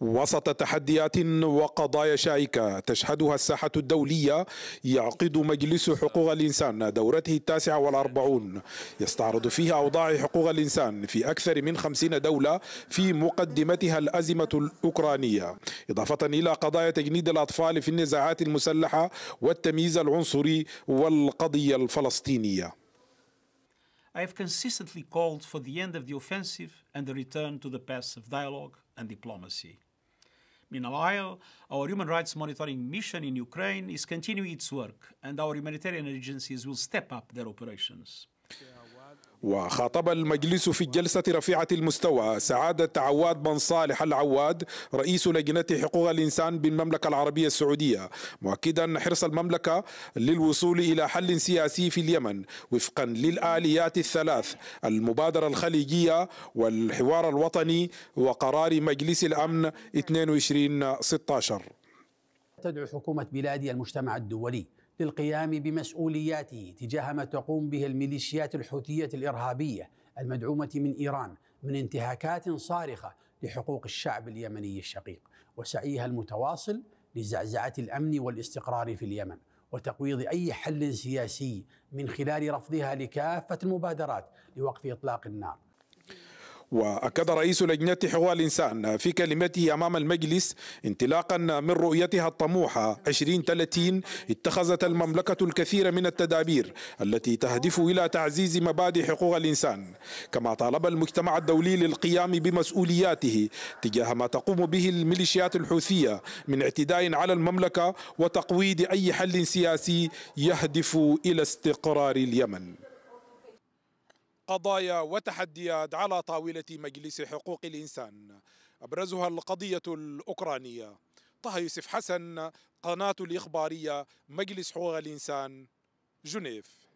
وسط تحديات وقضايا شائكة تشهدها الساحة الدولية يعقد مجلس حقوق الإنسان دورته التاسعة والأربعون يستعرض فيها أوضاع حقوق الإنسان في أكثر من خمسين دولة في مقدمتها الأزمة الأوكرانية إضافة إلى قضايا تجنيد الأطفال في النزاعات المسلحة والتمييز العنصري والقضية الفلسطينية I have consistently called for the end of the offensive and the return to the paths of dialogue and diplomacy. Meanwhile, our human rights monitoring mission in Ukraine is continuing its work and our humanitarian agencies will step up their operations. وخاطب المجلس في الجلسة رفيعة المستوى سعادة عواد بن صالح العواد رئيس لجنة حقوق الإنسان بالمملكة العربية السعودية مؤكدا حرص المملكة للوصول إلى حل سياسي في اليمن وفقا للآليات الثلاث المبادرة الخليجية والحوار الوطني وقرار مجلس الأمن 22 16 تدعو حكومة بلادي المجتمع الدولي للقيام بمسؤولياته تجاه ما تقوم به الميليشيات الحوثيه الارهابيه المدعومه من ايران من انتهاكات صارخه لحقوق الشعب اليمني الشقيق وسعيها المتواصل لزعزعه الامن والاستقرار في اليمن وتقويض اي حل سياسي من خلال رفضها لكافه المبادرات لوقف اطلاق النار وأكد رئيس لجنة حقوق الإنسان في كلمته أمام المجلس انطلاقا من رؤيتها الطموحة 2030 اتخذت المملكة الكثير من التدابير التي تهدف إلى تعزيز مبادئ حقوق الإنسان كما طالب المجتمع الدولي للقيام بمسؤولياته تجاه ما تقوم به الميليشيات الحوثية من اعتداء على المملكة وتقويض أي حل سياسي يهدف إلى استقرار اليمن قضايا وتحديات على طاولة مجلس حقوق الإنسان أبرزها القضية الأوكرانية طه يوسف حسن قناة الإخبارية مجلس حقوق الإنسان جنيف